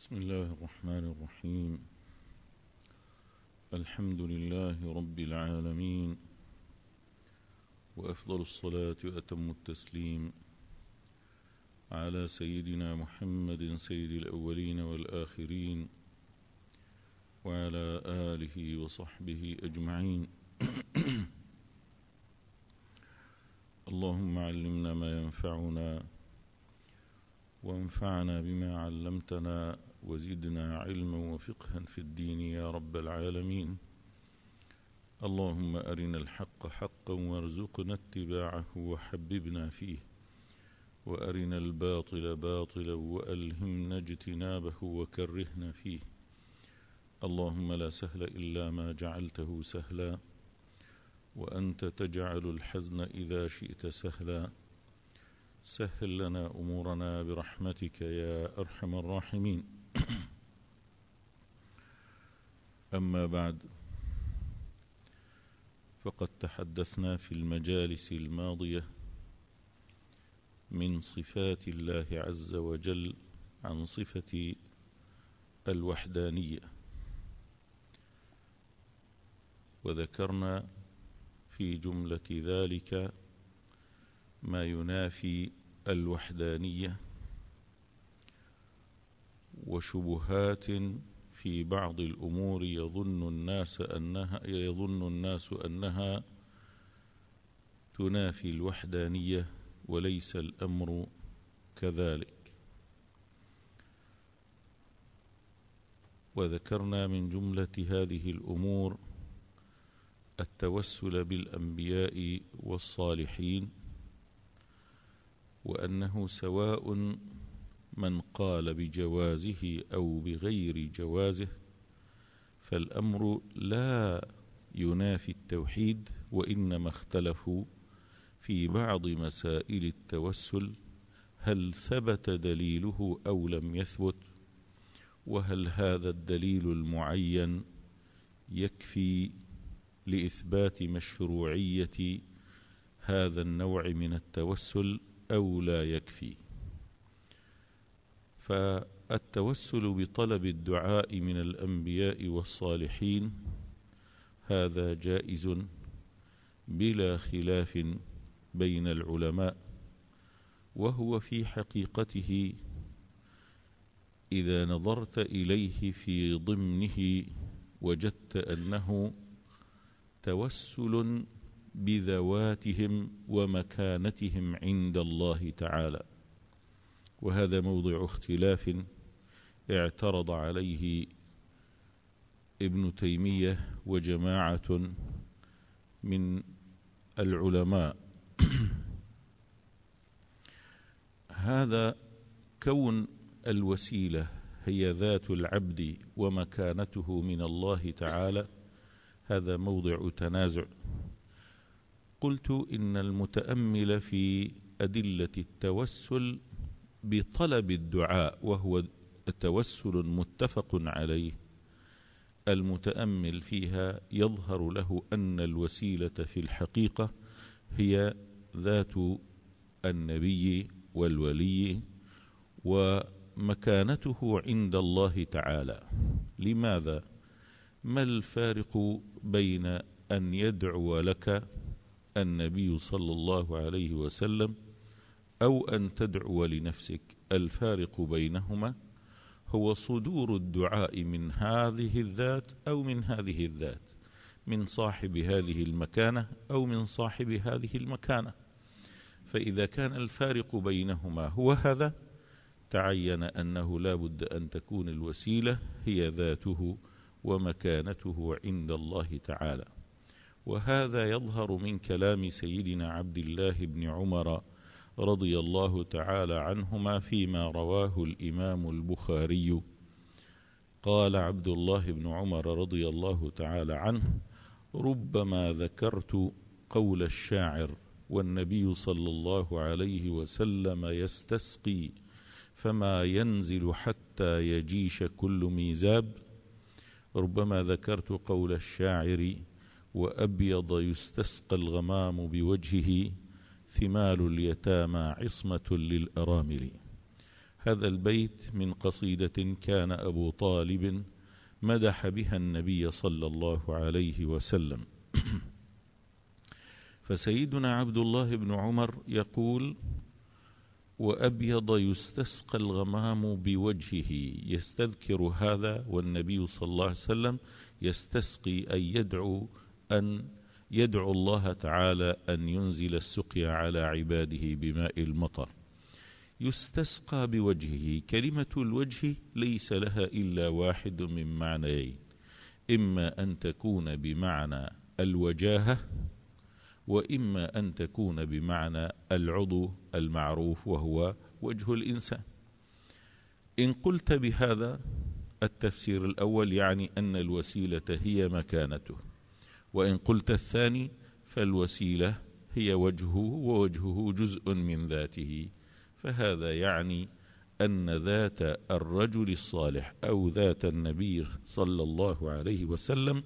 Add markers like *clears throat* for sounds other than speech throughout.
بسم الله الرحمن الرحيم الحمد لله رب العالمين وأفضل الصلاة وأتم التسليم على سيدنا محمد سيد الأولين والآخرين وعلى آله وصحبه أجمعين *coughs* اللهم علمنا ما ينفعنا وانفعنا بما علمتنا وزدنا علما وفقها في الدين يا رب العالمين اللهم أرنا الحق حقا وارزقنا اتباعه وحببنا فيه وأرنا الباطل باطلا وألهمنا اجتنابه وكرهنا فيه اللهم لا سهل إلا ما جعلته سهلا وأنت تجعل الحزن إذا شئت سهلا سهل لنا أمورنا برحمتك يا أرحم الراحمين *coughs* أما بعد فقد تحدثنا في المجالس الماضية من صفات الله عز وجل عن صفة الوحدانية وذكرنا في جملة ذلك ما ينافي الوحدانية وشبهات في بعض الأمور يظن الناس أنها يظن الناس أنها تنافي الوحدانية وليس الأمر كذلك وذكرنا من جملة هذه الأمور التوسل بالأنبياء والصالحين وأنه سواء من قال بجوازه أو بغير جوازه فالأمر لا ينافي التوحيد وإنما اختلفوا في بعض مسائل التوسل هل ثبت دليله أو لم يثبت وهل هذا الدليل المعين يكفي لإثبات مشروعية هذا النوع من التوسل أو لا يكفي فالتوسل بطلب الدعاء من الأنبياء والصالحين هذا جائز بلا خلاف بين العلماء وهو في حقيقته إذا نظرت إليه في ضمنه وجدت أنه توسل بذواتهم ومكانتهم عند الله تعالى وهذا موضع اختلاف اعترض عليه ابن تيمية وجماعة من العلماء *clears throat* هذا كون الوسيلة هي ذات العبد ومكانته من الله تعالى هذا موضع تنازع قلت إن المتأمل في أدلة التوسل بطلب الدعاء وهو توسل متفق عليه المتامل فيها يظهر له ان الوسيله في الحقيقه هي ذات النبي والولي ومكانته عند الله تعالى لماذا ما الفارق بين ان يدعو لك النبي صلى الله عليه وسلم أو أن تدعو لنفسك الفارق بينهما هو صدور الدعاء من هذه الذات أو من هذه الذات من صاحب هذه المكانة أو من صاحب هذه المكانة فإذا كان الفارق بينهما هو هذا تعين أنه لا بد أن تكون الوسيلة هي ذاته ومكانته عند الله تعالى وهذا يظهر من كلام سيدنا عبد الله بن عمر رضي الله تعالى عنهما فيما رواه الإمام البخاري قال عبد الله بن عمر رضي الله تعالى عنه ربما ذكرت قول الشاعر والنبي صلى الله عليه وسلم يستسقي فما ينزل حتى يجيش كل ميزاب ربما ذكرت قول الشاعر وأبيض يستسقى الغمام بوجهه ثمال اليتامى عصمة للأرامل هذا البيت من قصيدة كان أبو طالب مدح بها النبي صلى الله عليه وسلم *clears throat* فسيدنا عبد الله بن عمر يقول وأبيض يستسقى الغمام بوجهه يستذكر هذا والنبي صلى الله عليه وسلم يستسقي أن يدعو أن يدعو الله تعالى أن ينزل السقيا على عباده بماء المطر يستسقى بوجهه كلمة الوجه ليس لها إلا واحد من معنيين إما أن تكون بمعنى الوجاهة وإما أن تكون بمعنى العضو المعروف وهو وجه الإنسان إن قلت بهذا التفسير الأول يعني أن الوسيلة هي مكانته وإن قلت الثاني فالوسيلة هي وجهه ووجهه جزء من ذاته فهذا يعني أن ذات الرجل الصالح أو ذات النبي صلى الله عليه وسلم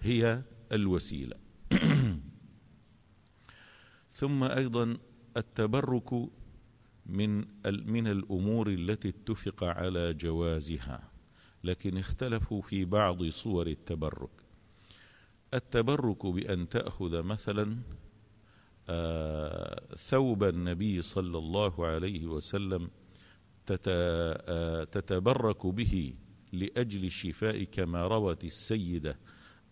هي الوسيلة *clears throat* ثم أيضا التبرك من من الأمور التي اتفق على جوازها لكن اختلفوا في بعض صور التبرك التبرك بأن تأخذ مثلا آه، ثوب النبي صلى الله عليه وسلم آه، تتبرك به لأجل الشفاء كما روت السيدة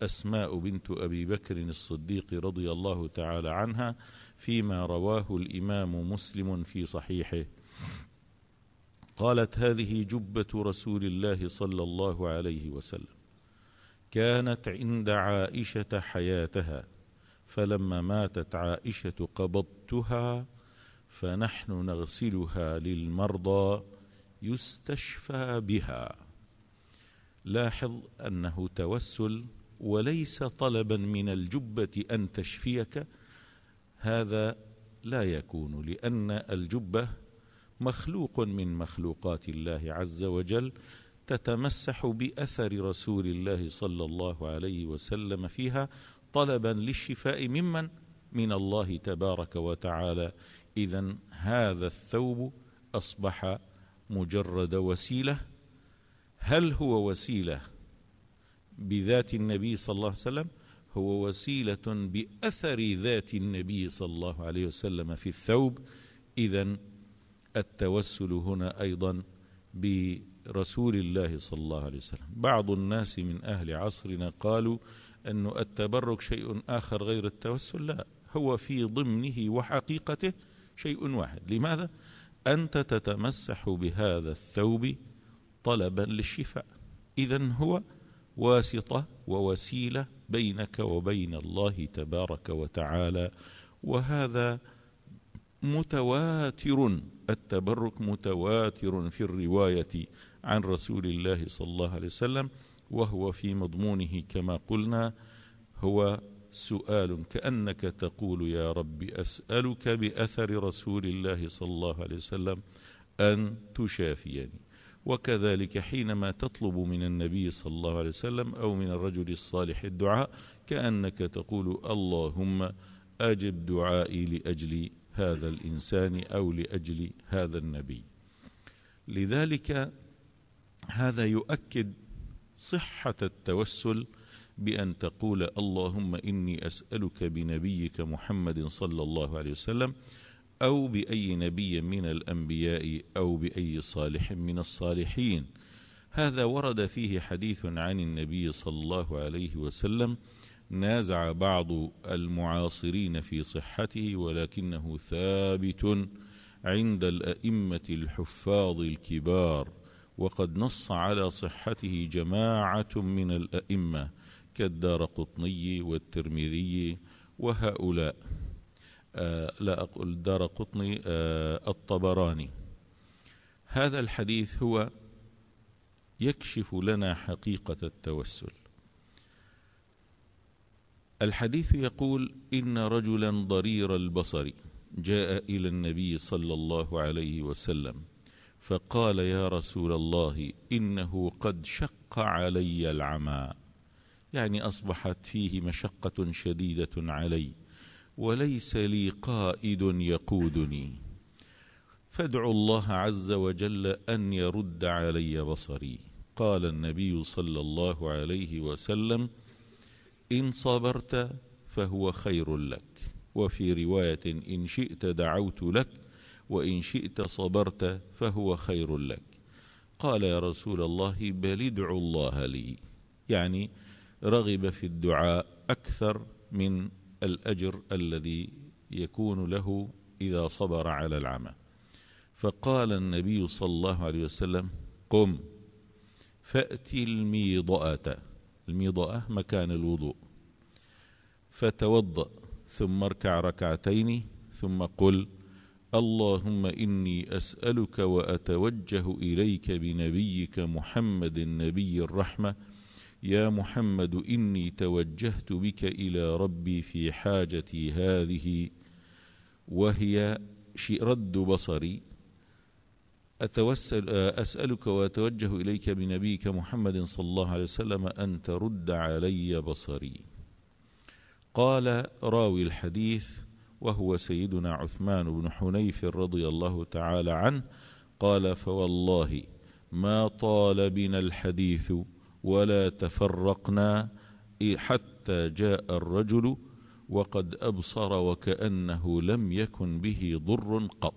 أسماء بنت أبي بكر الصديق رضي الله تعالى عنها فيما رواه الإمام مسلم في صحيحه قالت هذه جبة رسول الله صلى الله عليه وسلم كانت عند عائشه حياتها فلما ماتت عائشه قبضتها فنحن نغسلها للمرضى يستشفى بها لاحظ انه توسل وليس طلبا من الجبه ان تشفيك هذا لا يكون لان الجبه مخلوق من مخلوقات الله عز وجل تتمسح باثر رسول الله صلى الله عليه وسلم فيها طلبا للشفاء ممن من الله تبارك وتعالى اذا هذا الثوب اصبح مجرد وسيله هل هو وسيله بذات النبي صلى الله عليه وسلم هو وسيله باثر ذات النبي صلى الله عليه وسلم في الثوب اذا التوسل هنا ايضا ب رسول الله صلى الله عليه وسلم بعض الناس من أهل عصرنا قالوا أن التبرك شيء آخر غير التوسل لا هو في ضمنه وحقيقته شيء واحد لماذا؟ أنت تتمسح بهذا الثوب طلبا للشفاء إذا هو واسطة ووسيلة بينك وبين الله تبارك وتعالى وهذا متواتر التبرك متواتر في الرواية عن رسول الله صلى الله عليه وسلم وهو في مضمونه كما قلنا هو سؤال كأنك تقول يا رب أسألك بأثر رسول الله صلى الله عليه وسلم أن تشافيني وكذلك حينما تطلب من النبي صلى الله عليه وسلم أو من الرجل الصالح الدعاء كأنك تقول اللهم أجب دعائي لأجل هذا الإنسان أو لأجل هذا النبي لذلك هذا يؤكد صحة التوسل بأن تقول اللهم إني أسألك بنبيك محمد صلى الله عليه وسلم أو بأي نبي من الأنبياء أو بأي صالح من الصالحين هذا ورد فيه حديث عن النبي صلى الله عليه وسلم نازع بعض المعاصرين في صحته ولكنه ثابت عند الأئمة الحفاظ الكبار وقد نص على صحته جماعة من الأئمة كالدار قطني والترمذي وهؤلاء آه لا أقول دار قطني آه الطبراني هذا الحديث هو يكشف لنا حقيقة التوسل الحديث يقول إن رجلا ضرير البصر جاء إلى النبي صلى الله عليه وسلم فقال يا رسول الله إنه قد شق علي العمى يعني أصبحت فيه مشقة شديدة علي وليس لي قائد يقودني فادعوا الله عز وجل أن يرد علي بصري قال النبي صلى الله عليه وسلم إن صبرت فهو خير لك وفي رواية إن شئت دعوت لك وإن شئت صبرت فهو خير لك قال يا رسول الله بل ادعوا الله لي يعني رغب في الدعاء أكثر من الأجر الذي يكون له إذا صبر على العمى فقال النبي صلى الله عليه وسلم قم فأتي الميضأة الميضأة مكان الوضوء فتوضأ ثم اركع ركعتين ثم قل اللهم إني أسألك وأتوجه إليك بنبيك محمد النبي الرحمة يا محمد إني توجهت بك إلى ربي في حاجتي هذه وهي رد بصري أتوسل أسألك وأتوجه إليك بنبيك محمد صلى الله عليه وسلم أن ترد علي بصري قال راوي الحديث وهو سيدنا عثمان بن حنيف رضي الله تعالى عنه قال فوالله ما طال بنا الحديث ولا تفرقنا حتى جاء الرجل وقد أبصر وكأنه لم يكن به ضر قط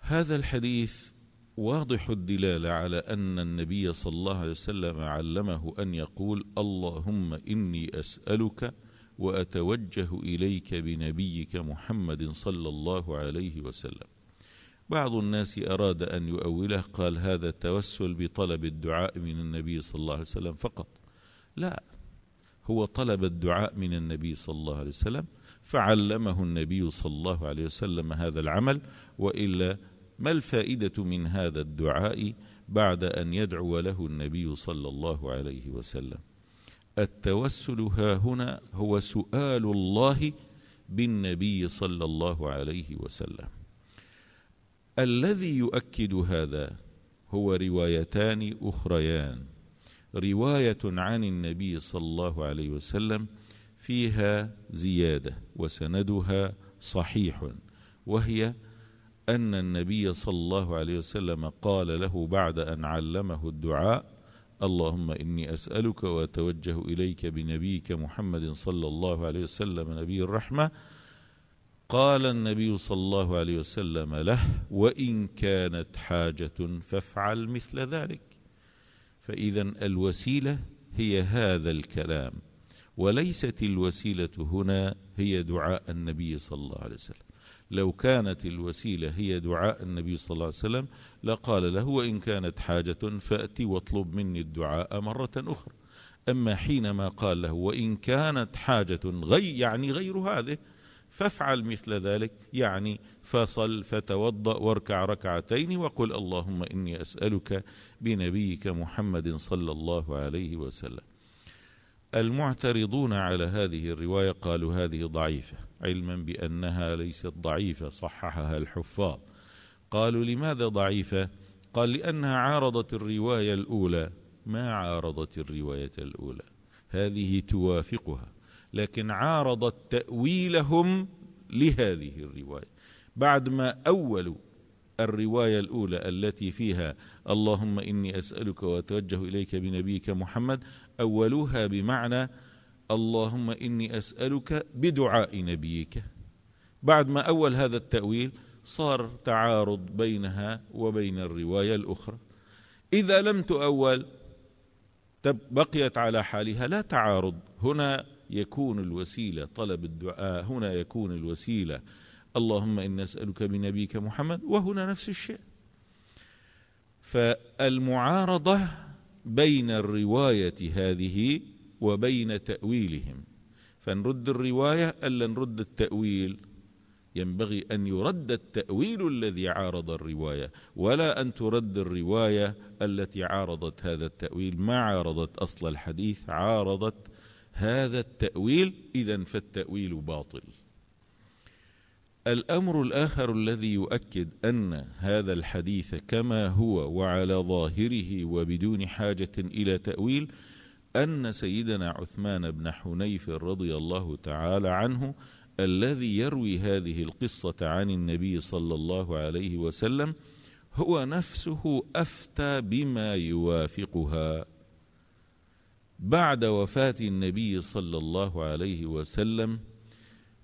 هذا الحديث واضح الدلالة على أن النبي صلى الله عليه وسلم علمه أن يقول اللهم إني أسألك وأتوجه إليك بنبيك محمد صلى الله عليه وسلم بعض الناس أراد أن يؤوله قال هذا التوسل بطلب الدعاء من النبي صلى الله عليه وسلم فقط لا هو طلب الدعاء من النبي صلى الله عليه وسلم فعلمه النبي صلى الله عليه وسلم هذا العمل وإلا ما الفائدة من هذا الدعاء بعد أن يدعو له النبي صلى الله عليه وسلم التوسل ها هنا هو سؤال الله بالنبي صلى الله عليه وسلم الذي يؤكد هذا هو روايتان أخريان رواية عن النبي صلى الله عليه وسلم فيها زيادة وسندها صحيح وهي أن النبي صلى الله عليه وسلم قال له بعد أن علمه الدعاء اللهم إني أسألك وأتوجه إليك بنبيك محمد صلى الله عليه وسلم نبي الرحمة قال النبي صلى الله عليه وسلم له وإن كانت حاجة فافعل مثل ذلك فإذا الوسيلة هي هذا الكلام وليست الوسيلة هنا هي دعاء النبي صلى الله عليه وسلم لو كانت الوسيلة هي دعاء النبي صلى الله عليه وسلم لقال له وإن كانت حاجة فأتي واطلب مني الدعاء مرة أخرى أما حينما قال له وإن كانت حاجة غي يعني غير هذه فافعل مثل ذلك يعني فصل فتوضأ واركع ركعتين وقل اللهم إني أسألك بنبيك محمد صلى الله عليه وسلم المعترضون على هذه الرواية قالوا هذه ضعيفة علما بأنها ليست ضعيفة صححها الحفاظ قالوا لماذا ضعيفة قال لأنها عارضت الرواية الأولى ما عارضت الرواية الأولى هذه توافقها لكن عارضت تأويلهم لهذه الرواية بعد ما أولوا الرواية الأولى التي فيها اللهم إني أسألك وأتوجه إليك بنبيك محمد أولها بمعنى اللهم إني أسألك بدعاء نبيك بعد ما أول هذا التأويل صار تعارض بينها وبين الرواية الأخرى إذا لم تؤول بقيت على حالها لا تعارض هنا يكون الوسيلة طلب الدعاء هنا يكون الوسيلة اللهم إن أسألك بنبيك محمد وهنا نفس الشيء فالمعارضة بين الرواية هذه وبين تأويلهم فنرد الرواية ألا نرد التأويل ينبغي أن يرد التأويل الذي عارض الرواية ولا أن ترد الرواية التي عارضت هذا التأويل ما عارضت أصل الحديث عارضت هذا التأويل إذا فالتأويل باطل الأمر الآخر الذي يؤكد أن هذا الحديث كما هو وعلى ظاهره وبدون حاجة إلى تأويل أن سيدنا عثمان بن حنيف رضي الله تعالى عنه الذي يروي هذه القصة عن النبي صلى الله عليه وسلم هو نفسه أفتى بما يوافقها بعد وفاة النبي صلى الله عليه وسلم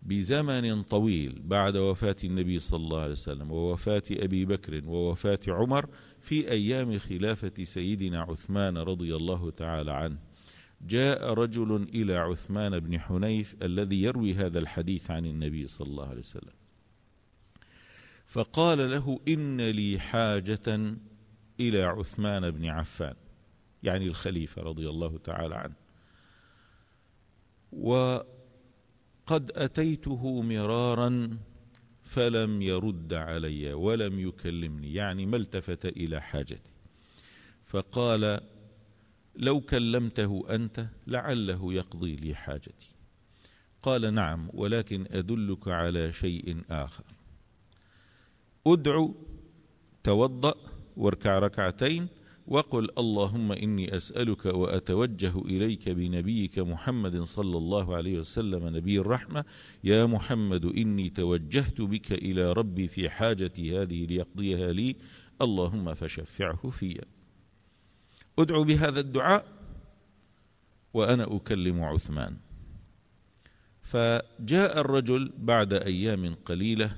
بزمن طويل بعد وفاة النبي صلى الله عليه وسلم ووفاة أبي بكر ووفاة عمر في أيام خلافة سيدنا عثمان رضي الله تعالى عنه جاء رجل إلى عثمان بن حنيف الذي يروي هذا الحديث عن النبي صلى الله عليه وسلم فقال له إن لي حاجة إلى عثمان بن عفان يعني الخليفة رضي الله تعالى عنه قد أتيته مرارا فلم يرد علي ولم يكلمني يعني ما التفت إلى حاجتي فقال لو كلمته أنت لعله يقضي لي حاجتي قال نعم ولكن أدلك على شيء آخر ادعو توضأ واركع ركعتين وقل اللهم إني أسألك وأتوجه إليك بنبيك محمد صلى الله عليه وسلم نبي الرحمة يا محمد إني توجهت بك إلى ربي في حاجتي هذه ليقضيها لي اللهم فشفعه في أدعو بهذا الدعاء وأنا أكلم عثمان فجاء الرجل بعد أيام قليلة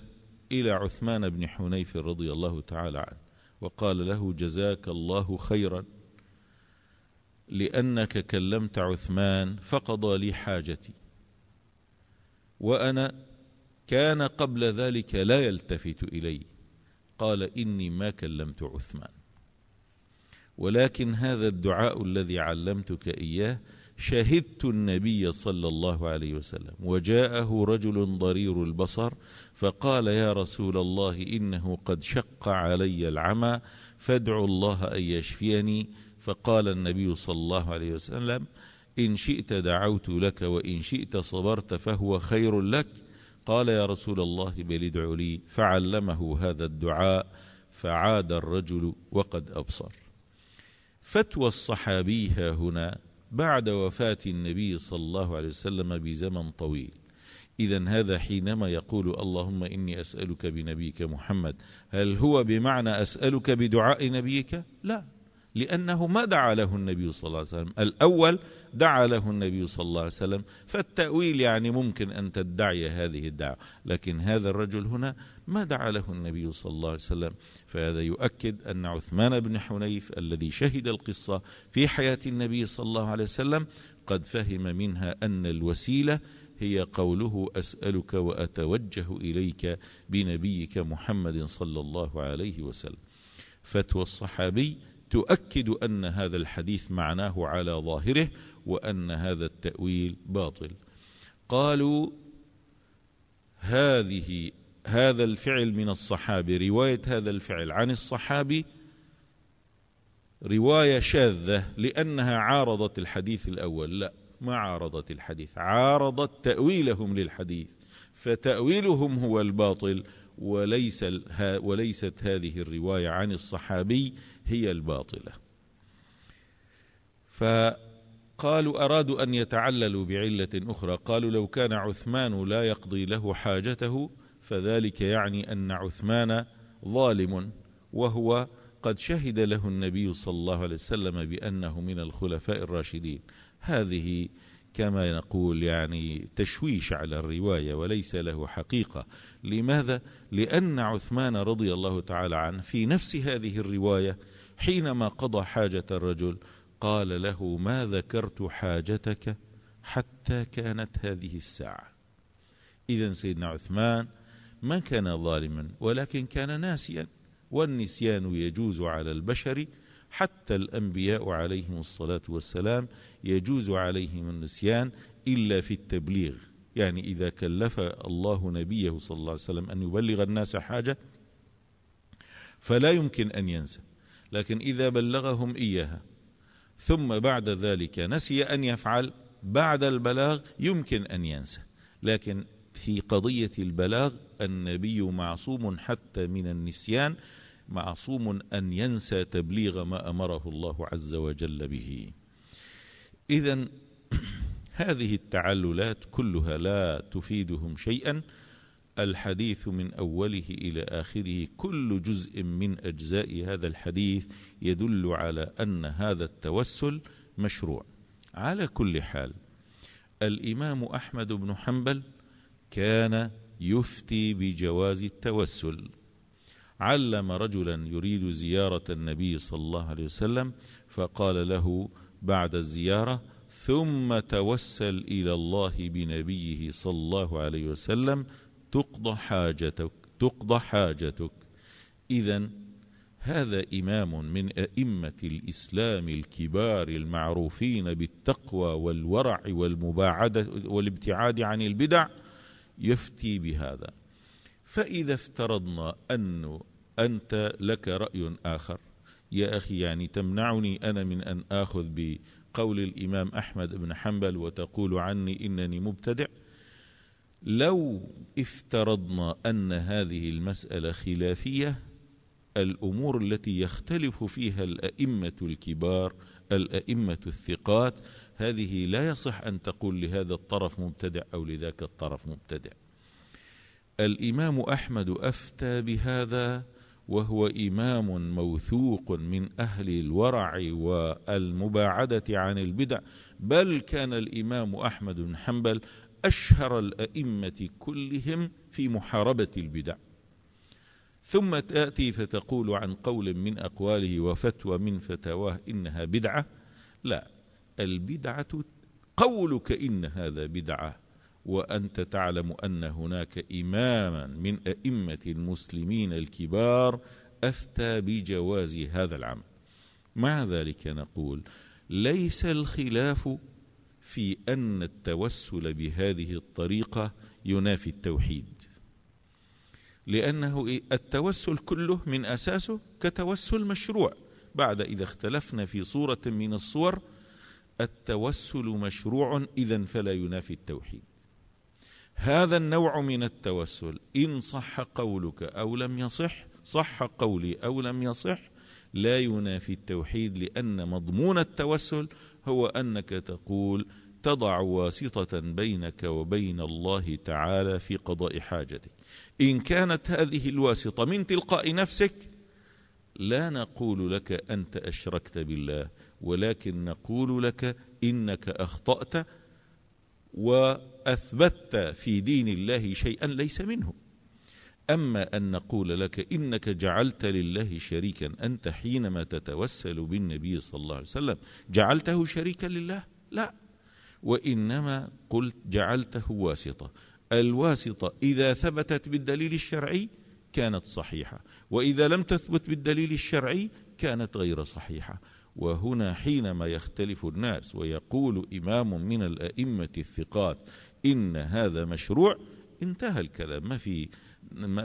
إلى عثمان بن حنيف رضي الله تعالى عنه وقال له جزاك الله خيرا لأنك كلمت عثمان فقضى لي حاجتي وأنا كان قبل ذلك لا يلتفت إلي قال إني ما كلمت عثمان ولكن هذا الدعاء الذي علمتك إياه شهدت النبي صلى الله عليه وسلم وجاءه رجل ضرير البصر فقال يا رسول الله إنه قد شق علي العمى فادعو الله أن يشفيني فقال النبي صلى الله عليه وسلم إن شئت دعوت لك وإن شئت صبرت فهو خير لك قال يا رسول الله بل ادع لي فعلمه هذا الدعاء فعاد الرجل وقد أبصر فتوى الصحابي هنا بعد وفاة النبي صلى الله عليه وسلم بزمن طويل إذا هذا حينما يقول اللهم إني أسألك بنبيك محمد هل هو بمعنى أسألك بدعاء نبيك؟ لا لأنه ما دعا له النبي صلى الله عليه وسلم الأول دعا له النبي صلى الله عليه وسلم فالتأويل يعني ممكن أن تدعي هذه الدعوة لكن هذا الرجل هنا ما دعا له النبي صلى الله عليه وسلم فهذا يؤكد أن عثمان بن حنيف الذي شهد القصة في حياة النبي صلى الله عليه وسلم قد فهم منها أن الوسيلة هي قوله أسألك وأتوجه إليك بنبيك محمد صلى الله عليه وسلم فتوى الصحابي تؤكد أن هذا الحديث معناه على ظاهره وأن هذا التأويل باطل قالوا هذه هذا الفعل من الصحابي روايه هذا الفعل عن الصحابي روايه شاذه لانها عارضت الحديث الاول لا ما عارضت الحديث عارضت تاويلهم للحديث فتاويلهم هو الباطل وليس وليست هذه الروايه عن الصحابي هي الباطله فقالوا ارادوا ان يتعللوا بعله اخرى قالوا لو كان عثمان لا يقضي له حاجته فذلك يعني ان عثمان ظالم وهو قد شهد له النبي صلى الله عليه وسلم بانه من الخلفاء الراشدين هذه كما نقول يعني تشويش على الروايه وليس له حقيقه لماذا لان عثمان رضي الله تعالى عنه في نفس هذه الروايه حينما قضى حاجه الرجل قال له ما ذكرت حاجتك حتى كانت هذه الساعه اذا سيدنا عثمان ما كان ظالما ولكن كان ناسيا والنسيان يجوز على البشر حتى الأنبياء عليهم الصلاة والسلام يجوز عليهم النسيان إلا في التبليغ يعني إذا كلف الله نبيه صلى الله عليه وسلم أن يبلغ الناس حاجة فلا يمكن أن ينسى لكن إذا بلغهم إياها ثم بعد ذلك نسي أن يفعل بعد البلاغ يمكن أن ينسى لكن في قضية البلاغ النبي معصوم حتى من النسيان معصوم أن ينسى تبليغ ما أمره الله عز وجل به إذا *clears throat* هذه التعللات كلها لا تفيدهم شيئا الحديث من أوله إلى آخره كل جزء من أجزاء هذا الحديث يدل على أن هذا التوسل مشروع على كل حال الإمام أحمد بن حنبل كان يفتي بجواز التوسل علم رجلا يريد زيارة النبي صلى الله عليه وسلم فقال له بعد الزيارة ثم توسل إلى الله بنبيه صلى الله عليه وسلم تقضى حاجتك تقضى حاجتك إذا هذا إمام من أئمة الإسلام الكبار المعروفين بالتقوى والورع والمباعدة والابتعاد عن البدع يفتي بهذا فإذا افترضنا أنه أنت لك رأي آخر يا أخي يعني تمنعني أنا من أن آخذ بقول الإمام أحمد بن حنبل وتقول عني إنني مبتدع لو افترضنا أن هذه المسألة خلافية الأمور التي يختلف فيها الأئمة الكبار الأئمة الثقات هذه لا يصح أن تقول لهذا الطرف مبتدع أو لذاك الطرف مبتدع الإمام أحمد أفتى بهذا وهو إمام موثوق من أهل الورع والمباعدة عن البدع بل كان الإمام أحمد بن حنبل أشهر الأئمة كلهم في محاربة البدع ثم تأتي فتقول عن قول من أقواله وفتوى من فتواه إنها بدعة لا البدعة قولك إن هذا بدعة وأنت تعلم أن هناك إماما من أئمة المسلمين الكبار أفتى بجواز هذا العمل مع ذلك نقول ليس الخلاف في أن التوسل بهذه الطريقة ينافي التوحيد لأنه إيه؟ التوسل كله من أساسه كتوسل مشروع بعد إذا اختلفنا في صورة من الصور التوسل مشروع إذا فلا ينافي التوحيد هذا النوع من التوسل إن صح قولك أو لم يصح صح قولي أو لم يصح لا ينافي التوحيد لأن مضمون التوسل هو أنك تقول تضع واسطة بينك وبين الله تعالى في قضاء حاجتك إن كانت هذه الواسطة من تلقاء نفسك لا نقول لك أنت أشركت بالله ولكن نقول لك إنك أخطأت وأثبتت في دين الله شيئا ليس منه أما أن نقول لك إنك جعلت لله شريكا أنت حينما تتوسل بالنبي صلى الله عليه وسلم جعلته شريكا لله لا وإنما قلت جعلته واسطة الواسطة إذا ثبتت بالدليل الشرعي كانت صحيحة وإذا لم تثبت بالدليل الشرعي كانت غير صحيحة وهنا حينما يختلف الناس ويقول إمام من الأئمة الثقات إن هذا مشروع انتهى الكلام ما في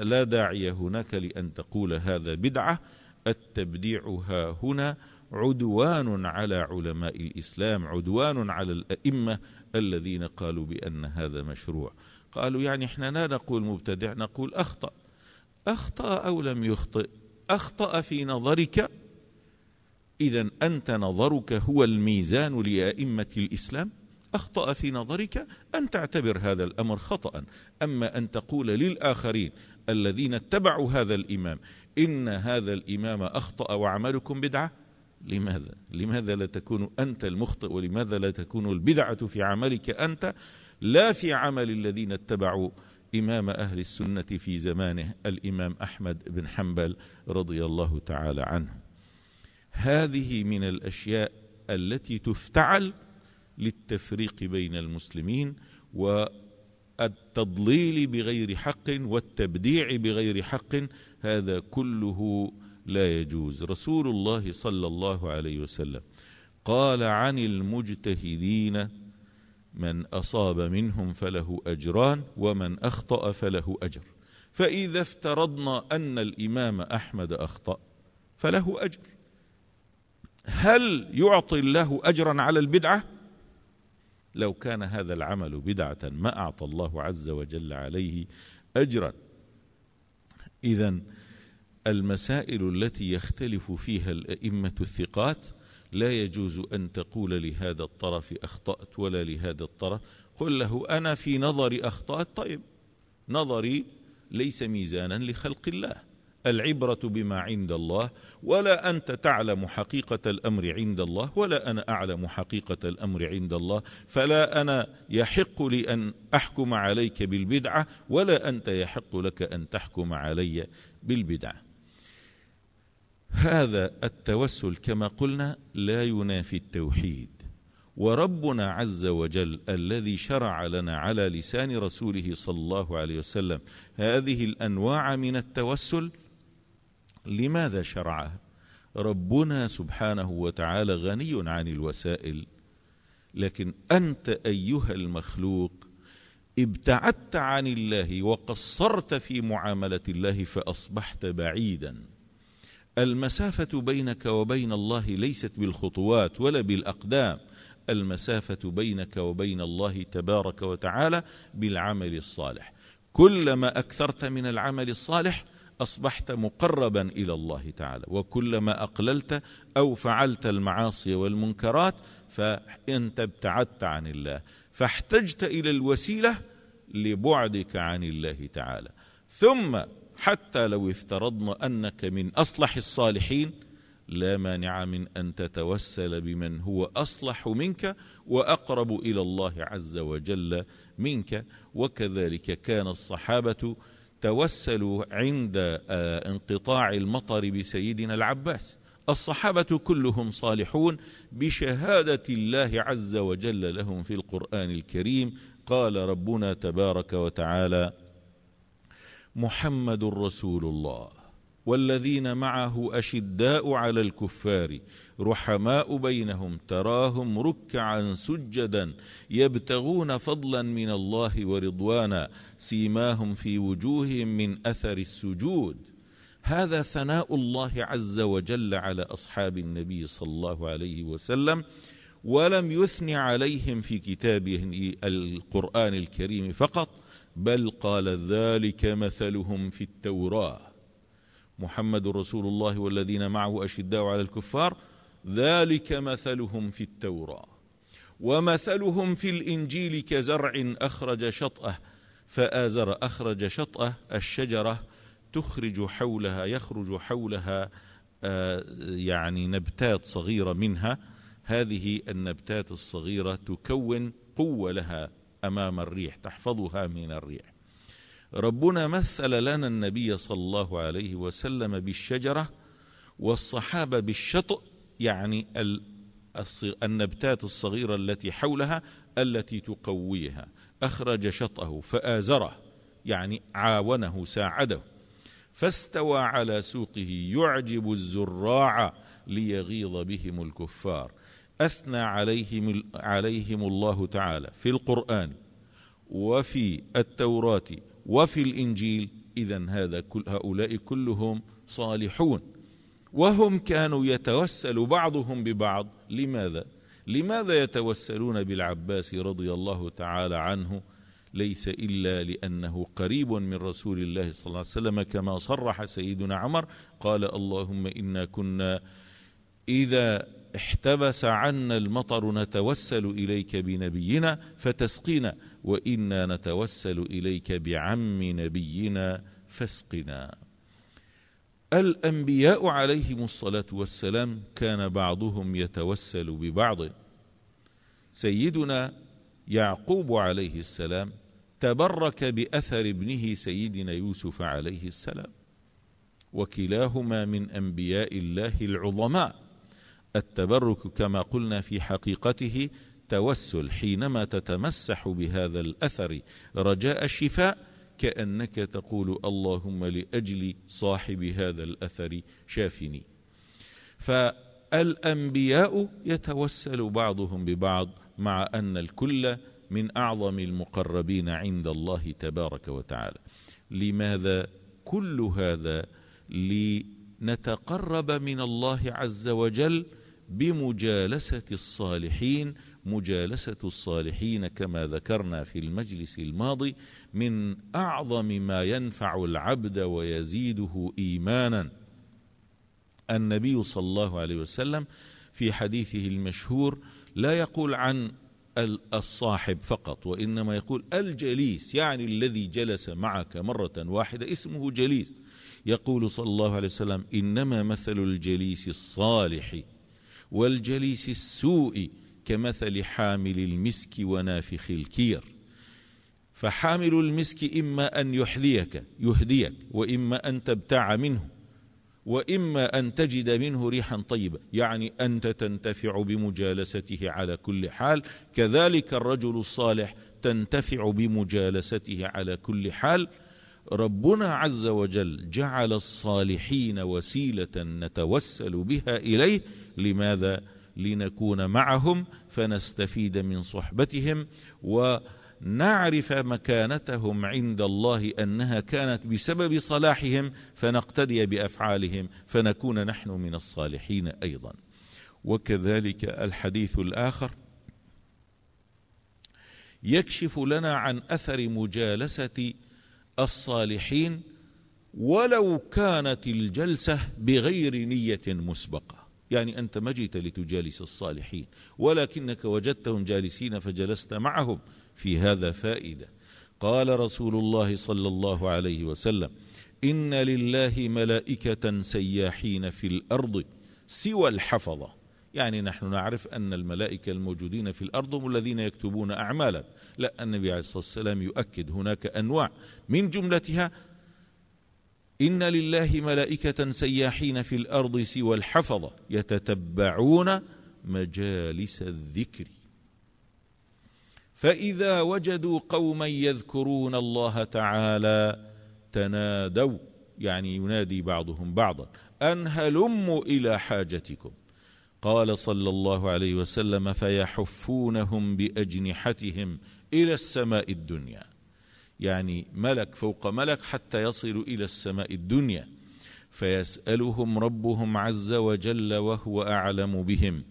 لا داعي هناك لأن تقول هذا بدعة التبديع ها هنا عدوان على علماء الإسلام عدوان على الأئمة الذين قالوا بأن هذا مشروع قالوا يعني احنا لا نقول مبتدع نقول اخطا اخطا او لم يخطئ اخطا في نظرك اذا انت نظرك هو الميزان لائمه الاسلام اخطا في نظرك ان تعتبر هذا الامر خطا اما ان تقول للاخرين الذين اتبعوا هذا الامام ان هذا الامام اخطا وعملكم بدعه لماذا لماذا لا تكون انت المخطئ ولماذا لا تكون البدعه في عملك انت لا في عمل الذين اتبعوا إمام أهل السنة في زمانه الإمام أحمد بن حنبل رضي الله تعالى عنه هذه من الأشياء التي تفتعل للتفريق بين المسلمين والتضليل بغير حق والتبديع بغير حق هذا كله لا يجوز رسول الله صلى الله عليه وسلم قال عن المجتهدين من أصاب منهم فله أجران ومن أخطأ فله أجر فإذا افترضنا أن الإمام أحمد أخطأ فله أجر هل يعطي الله أجرا على البدعة؟ لو كان هذا العمل بدعة ما أعطى الله عز وجل عليه أجرا إذا المسائل التي يختلف فيها الأئمة الثقات لا يجوز أن تقول لهذا الطرف أخطأت ولا لهذا الطرف قل له أنا في نظري أخطأت طيب نظري ليس ميزانا لخلق الله العبرة بما عند الله ولا أنت تعلم حقيقة الأمر عند الله ولا أنا أعلم حقيقة الأمر عند الله فلا أنا يحق لي أن أحكم عليك بالبدعة ولا أنت يحق لك أن تحكم علي بالبدعة هذا التوسل كما قلنا لا ينافي التوحيد وربنا عز وجل الذي شرع لنا على لسان رسوله صلى الله عليه وسلم هذه الانواع من التوسل لماذا شرعها ربنا سبحانه وتعالى غني عن الوسائل لكن انت ايها المخلوق ابتعدت عن الله وقصرت في معامله الله فاصبحت بعيدا المسافة بينك وبين الله ليست بالخطوات ولا بالأقدام المسافة بينك وبين الله تبارك وتعالى بالعمل الصالح كلما أكثرت من العمل الصالح أصبحت مقربا إلى الله تعالى وكلما أقللت أو فعلت المعاصي والمنكرات فأنت ابتعدت عن الله فاحتجت إلى الوسيلة لبعدك عن الله تعالى ثم حتى لو افترضنا أنك من أصلح الصالحين لا مانع من أن تتوسل بمن هو أصلح منك وأقرب إلى الله عز وجل منك وكذلك كان الصحابة توسلوا عند آه، انقطاع المطر بسيدنا العباس الصحابة كلهم صالحون بشهادة الله عز وجل لهم في القرآن الكريم قال ربنا تبارك وتعالى محمد رسول الله والذين معه اشداء على الكفار رحماء بينهم تراهم ركعا سجدا يبتغون فضلا من الله ورضوانا سيماهم في وجوههم من اثر السجود هذا ثناء الله عز وجل على اصحاب النبي صلى الله عليه وسلم ولم يثن عليهم في كتابه القران الكريم فقط بل قال ذلك مثلهم في التوراه محمد رسول الله والذين معه اشداء على الكفار ذلك مثلهم في التوراه ومثلهم في الانجيل كزرع اخرج شطاه فازر اخرج شطاه الشجره تخرج حولها يخرج حولها آه، يعني نبتات صغيره منها هذه النبتات الصغيره تكون قوه لها امام الريح تحفظها من الريح ربنا مثل لنا النبي صلى الله عليه وسلم بالشجره والصحابه بالشطئ يعني النبتات الصغيره التي حولها التي تقويها اخرج شطه فازره يعني عاونه ساعده فاستوى على سوقه يعجب الزراع ليغيظ بهم الكفار أثنى عليهم, عليهم الله تعالى في القرآن وفي التوراة وفي الإنجيل إذا هذا كل هؤلاء كلهم صالحون وهم كانوا يتوسل بعضهم ببعض لماذا؟ لماذا يتوسلون بالعباس رضي الله تعالى عنه ليس إلا لأنه قريب من رسول الله صلى الله عليه وسلم كما صرح سيدنا عمر قال اللهم إنا كنا إذا احتبس عنا المطر نتوسل إليك بنبينا فتسقينا وإنا نتوسل إليك بعم نبينا فاسقنا الأنبياء عليهم الصلاة والسلام كان بعضهم يتوسل ببعض سيدنا يعقوب عليه السلام تبرك بأثر ابنه سيدنا يوسف عليه السلام وكلاهما من أنبياء الله العظماء التبرك كما قلنا في حقيقته توسل حينما تتمسح بهذا الأثر رجاء الشفاء كأنك تقول اللهم لأجل صاحب هذا الأثر شافني فالأنبياء يتوسل بعضهم ببعض مع أن الكل من أعظم المقربين عند الله تبارك وتعالى لماذا كل هذا لنتقرب من الله عز وجل بمجالسة الصالحين مجالسة الصالحين كما ذكرنا في المجلس الماضي من أعظم ما ينفع العبد ويزيده إيمانا النبي صلى الله عليه وسلم في حديثه المشهور لا يقول عن الصاحب فقط وإنما يقول الجليس يعني الذي جلس معك مرة واحدة اسمه جليس يقول صلى الله عليه وسلم إنما مثل الجليس الصالح والجليس السوء كمثل حامل المسك ونافخ الكير فحامل المسك إما أن يحذيك يهديك وإما أن تبتع منه وإما أن تجد منه ريحا طيبة يعني أنت تنتفع بمجالسته على كل حال كذلك الرجل الصالح تنتفع بمجالسته على كل حال ربنا عز وجل جعل الصالحين وسيلة نتوسل بها إليه لماذا؟ لنكون معهم فنستفيد من صحبتهم ونعرف مكانتهم عند الله أنها كانت بسبب صلاحهم فنقتدي بأفعالهم فنكون نحن من الصالحين أيضا وكذلك الحديث الآخر يكشف لنا عن أثر مجالسة الصالحين ولو كانت الجلسة بغير نية مسبقة يعني أنت ما جئت لتجالس الصالحين ولكنك وجدتهم جالسين فجلست معهم في هذا فائدة قال رسول الله صلى الله عليه وسلم إن لله ملائكة سياحين في الأرض سوى الحفظة يعني نحن نعرف أن الملائكة الموجودين في الأرض هم الذين يكتبون أعمالا لا النبي عليه الصلاة والسلام يؤكد هناك أنواع من جملتها إن لله ملائكة سياحين في الأرض سوى الحفظة يتتبعون مجالس الذكر فإذا وجدوا قوما يذكرون الله تعالى تنادوا يعني ينادي بعضهم بعضا أن هلموا إلى حاجتكم قال صلى الله عليه وسلم فيحفونهم باجنحتهم الى السماء الدنيا يعني ملك فوق ملك حتى يصلوا الى السماء الدنيا فيسالهم ربهم عز وجل وهو اعلم بهم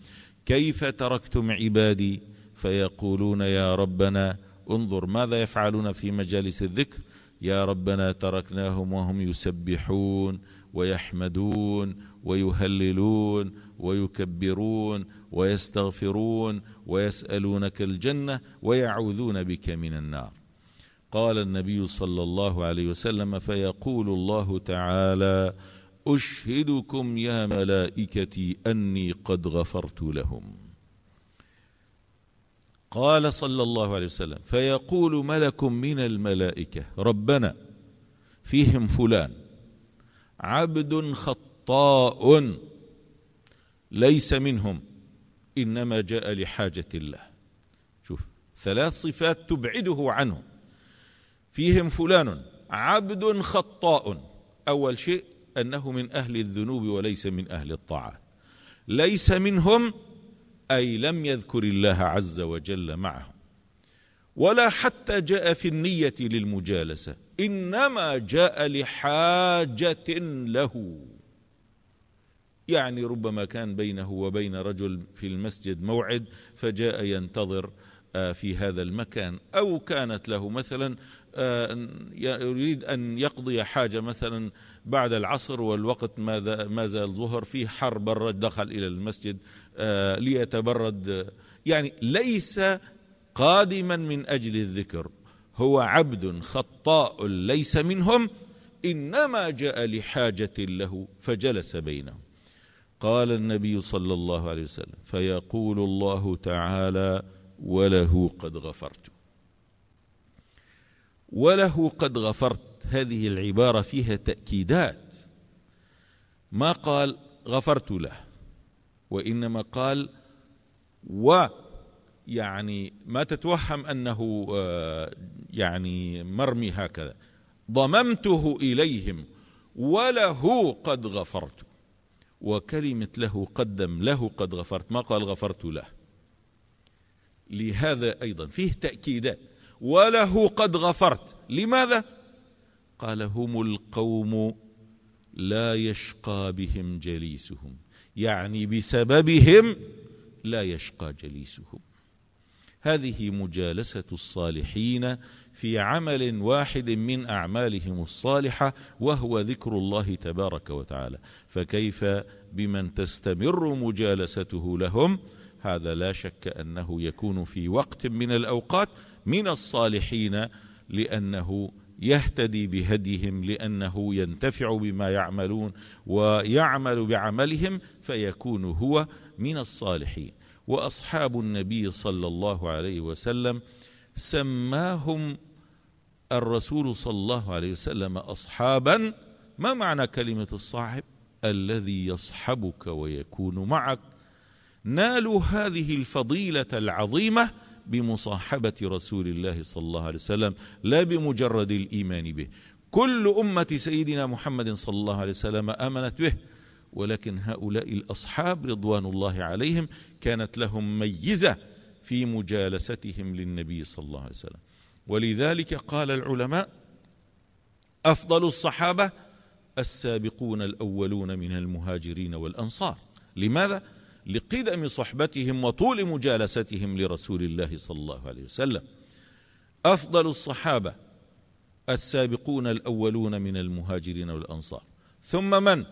كيف تركتم عبادي فيقولون يا ربنا انظر ماذا يفعلون في مجالس الذكر يا ربنا تركناهم وهم يسبحون ويحمدون ويهللون ويكبرون ويستغفرون ويسالونك الجنه ويعوذون بك من النار قال النبي صلى الله عليه وسلم فيقول الله تعالى اشهدكم يا ملائكتي اني قد غفرت لهم قال صلى الله عليه وسلم فيقول ملك من الملائكه ربنا فيهم فلان عبد خطاء ليس منهم انما جاء لحاجه الله شوف ثلاث صفات تبعده عنه فيهم فلان عبد خطاء اول شيء انه من اهل الذنوب وليس من اهل الطاعات ليس منهم اي لم يذكر الله عز وجل معه ولا حتى جاء في النيه للمجالسه انما جاء لحاجه له يعني ربما كان بينه وبين رجل في المسجد موعد فجاء ينتظر آه، في هذا المكان أو كانت له مثلا آه، يريد أن يقضي حاجة مثلا بعد العصر والوقت ما زال ظهر في حر برد دخل إلى المسجد آه، ليتبرد يعني ليس قادما من أجل الذكر هو عبد خطاء ليس منهم إنما جاء لحاجة له فجلس بينهم قال النبي صلى الله عليه وسلم فيقول الله تعالى وله قد غفرت وله قد غفرت هذه العبارة فيها تأكيدات ما قال غفرت له وإنما قال و يعني ما تتوهم أنه آه، يعني مرمي هكذا ضممته إليهم وله قد غفرت وكلمة له قدم له قد غفرت ما قال غفرت له لهذا أيضا فيه تأكيدات وله قد غفرت لماذا؟ قال هم القوم لا يشقى بهم جليسهم يعني بسببهم لا يشقى جليسهم هذه مجالسة الصالحين في عمل واحد من أعمالهم الصالحة وهو ذكر الله تبارك وتعالى فكيف بمن تستمر مجالسته لهم هذا لا شك أنه يكون في وقت من الأوقات من الصالحين لأنه يهتدي بهديهم لأنه ينتفع بما يعملون ويعمل بعملهم فيكون هو من الصالحين وأصحاب النبي صلى الله عليه وسلم سماهم الرسول صلى الله عليه وسلم أصحابا ما معنى كلمة الصاحب الذي يصحبك ويكون معك نالوا هذه الفضيلة العظيمة بمصاحبة رسول الله صلى الله عليه وسلم لا بمجرد الإيمان به كل أمة سيدنا محمد صلى الله عليه وسلم آمنت به ولكن هؤلاء الأصحاب رضوان الله عليهم كانت لهم ميزة في مجالستهم للنبي صلى الله عليه وسلم ولذلك قال العلماء افضل الصحابه السابقون الاولون من المهاجرين والانصار لماذا لقدم صحبتهم وطول مجالستهم لرسول الله صلى الله عليه وسلم افضل الصحابه السابقون الاولون من المهاجرين والانصار ثم من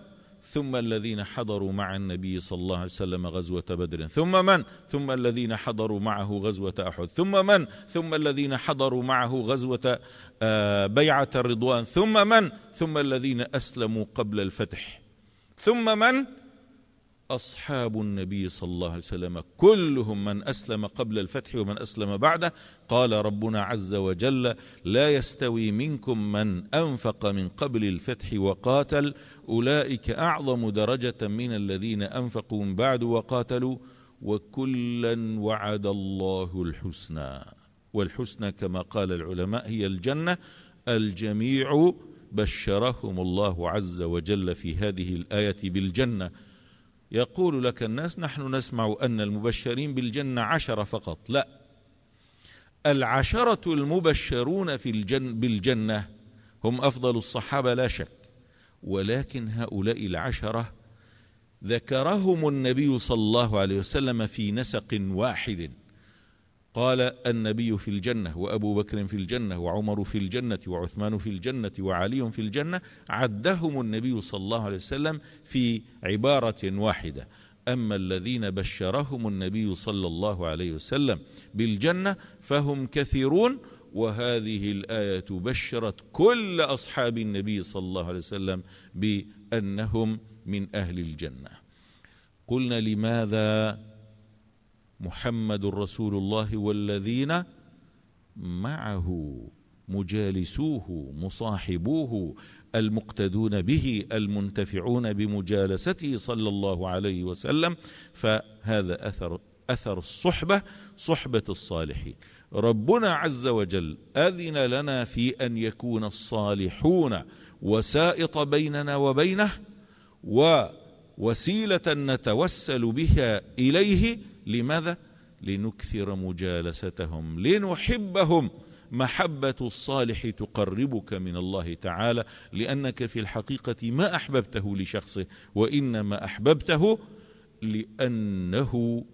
ثم الذين حضروا مع النبي صلى الله عليه وسلم غزوة بدر ثم من ثم الذين حضروا معه غزوة أحد ثم من ثم الذين حضروا معه غزوة آه، بيعة الرضوان ثم من ثم الذين أسلموا قبل الفتح ثم من أصحاب النبي صلى الله عليه وسلم كلهم من أسلم قبل الفتح ومن أسلم بعده قال ربنا عز وجل لا يستوي منكم من أنفق من قبل الفتح وقاتل أولئك أعظم درجة من الذين أنفقوا من بعد وقاتلوا وكلا وعد الله الحسنى والحسنى كما قال العلماء هي الجنة الجميع بشرهم الله عز وجل في هذه الآية بالجنة يقول لك الناس نحن نسمع أن المبشرين بالجنة عشرة فقط لا العشرة المبشرون في الجن بالجنة هم أفضل الصحابة لا شك ولكن هؤلاء العشرة ذكرهم النبي صلى الله عليه وسلم في نسق واحد قال النبي في الجنة وأبو بكر في الجنة وعمر في الجنة وعثمان في الجنة وعلي في الجنة عدهم النبي صلى الله عليه وسلم في عبارة واحدة أما الذين بشرهم النبي صلى الله عليه وسلم بالجنة فهم كثيرون وهذه الآية بشرت كل أصحاب النبي صلى الله عليه وسلم بأنهم من أهل الجنة قلنا لماذا محمد رسول الله والذين معه مجالسوه مصاحبوه المقتدون به المنتفعون بمجالسته صلى الله عليه وسلم فهذا أثر أثر الصحبة صحبة الصالحين ربنا عز وجل أذن لنا في أن يكون الصالحون وسائط بيننا وبينه ووسيلة نتوسل بها إليه لماذا لنكثر مجالستهم لنحبهم محبه الصالح تقربك من الله تعالى لانك في الحقيقه ما احببته لشخصه وانما احببته لانه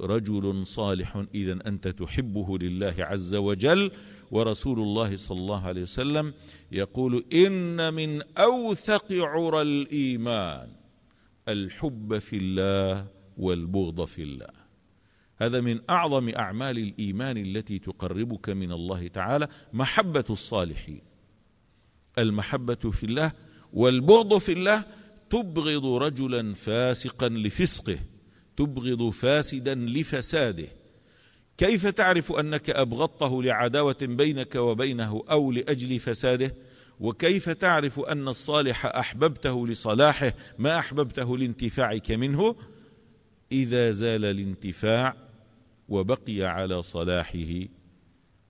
رجل صالح اذا انت تحبه لله عز وجل ورسول الله صلى الله عليه وسلم يقول ان من اوثق عرى الايمان الحب في الله والبغض في الله هذا من أعظم أعمال الإيمان التي تقربك من الله تعالى محبة الصالحين المحبة في الله والبغض في الله تبغض رجلا فاسقا لفسقه تبغض فاسدا لفساده كيف تعرف أنك أبغضته لعداوة بينك وبينه أو لأجل فساده وكيف تعرف أن الصالح أحببته لصلاحه ما أحببته لانتفاعك منه؟ إذا زال الانتفاع وبقي على صلاحه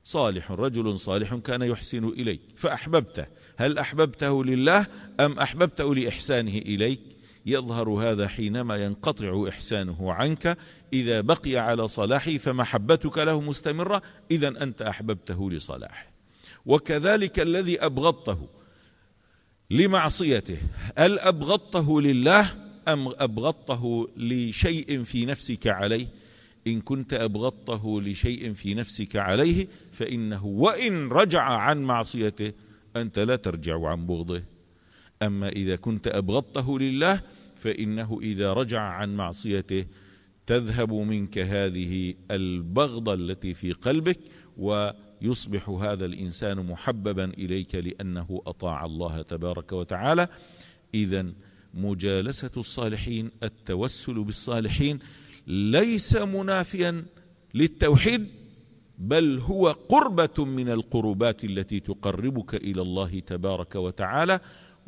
صالح رجل صالح كان يحسن إليك فأحببته هل أحببته لله أم أحببته لإحسانه إليك يظهر هذا حينما ينقطع إحسانه عنك إذا بقي على صلاحه فمحبتك له مستمرة إذا أنت أحببته لصلاحه وكذلك الذي أبغضته لمعصيته هل أبغضته لله أم أبغضته لشيء في نفسك عليه إن كنت أبغضته لشيء في نفسك عليه فإنه وإن رجع عن معصيته أنت لا ترجع عن بغضه أما إذا كنت أبغضته لله فإنه إذا رجع عن معصيته تذهب منك هذه البغضة التي في قلبك ويصبح هذا الإنسان محببا إليك لأنه أطاع الله تبارك وتعالى إذا مجالسة الصالحين التوسل بالصالحين ليس منافيا للتوحيد بل هو قربة من القربات التي تقربك إلى الله تبارك وتعالى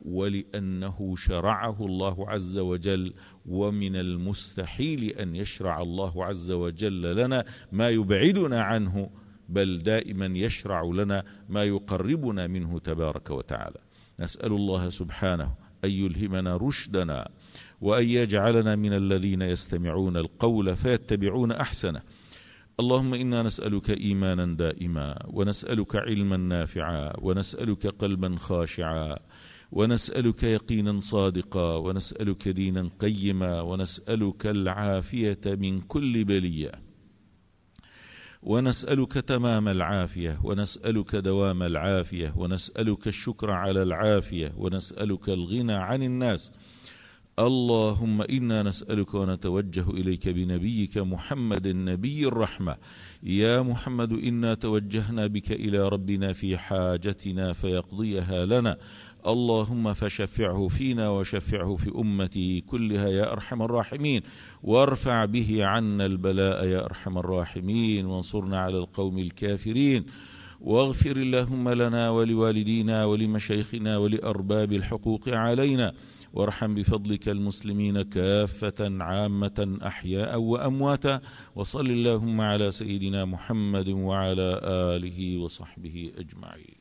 ولأنه شرعه الله عز وجل ومن المستحيل أن يشرع الله عز وجل لنا ما يبعدنا عنه بل دائما يشرع لنا ما يقربنا منه تبارك وتعالى نسأل الله سبحانه أن يلهمنا رشدنا وأن يجعلنا من الذين يستمعون القول فيتبعون أحسنه اللهم إنا نسألك إيمانا دائما ونسألك علما نافعا ونسألك قلبا خاشعا ونسألك يقينا صادقا ونسألك دينا قيما ونسألك العافية من كل بلية ونسألك تمام العافية ونسألك دوام العافية ونسألك الشكر على العافية ونسألك الغنى عن الناس اللهم إنا نسألك ونتوجه إليك بنبيك محمد النبي الرحمة يا محمد إنا توجهنا بك إلى ربنا في حاجتنا فيقضيها لنا اللهم فشفعه فينا وشفعه في امتي كلها يا أرحم الراحمين وارفع به عنا البلاء يا أرحم الراحمين وانصرنا على القوم الكافرين واغفر اللهم لنا ولوالدينا ولمشايخنا ولأرباب الحقوق علينا وارحم بفضلك المسلمين كافة عامة أحياء وأمواتا وصل اللهم على سيدنا محمد وعلى آله وصحبه أجمعين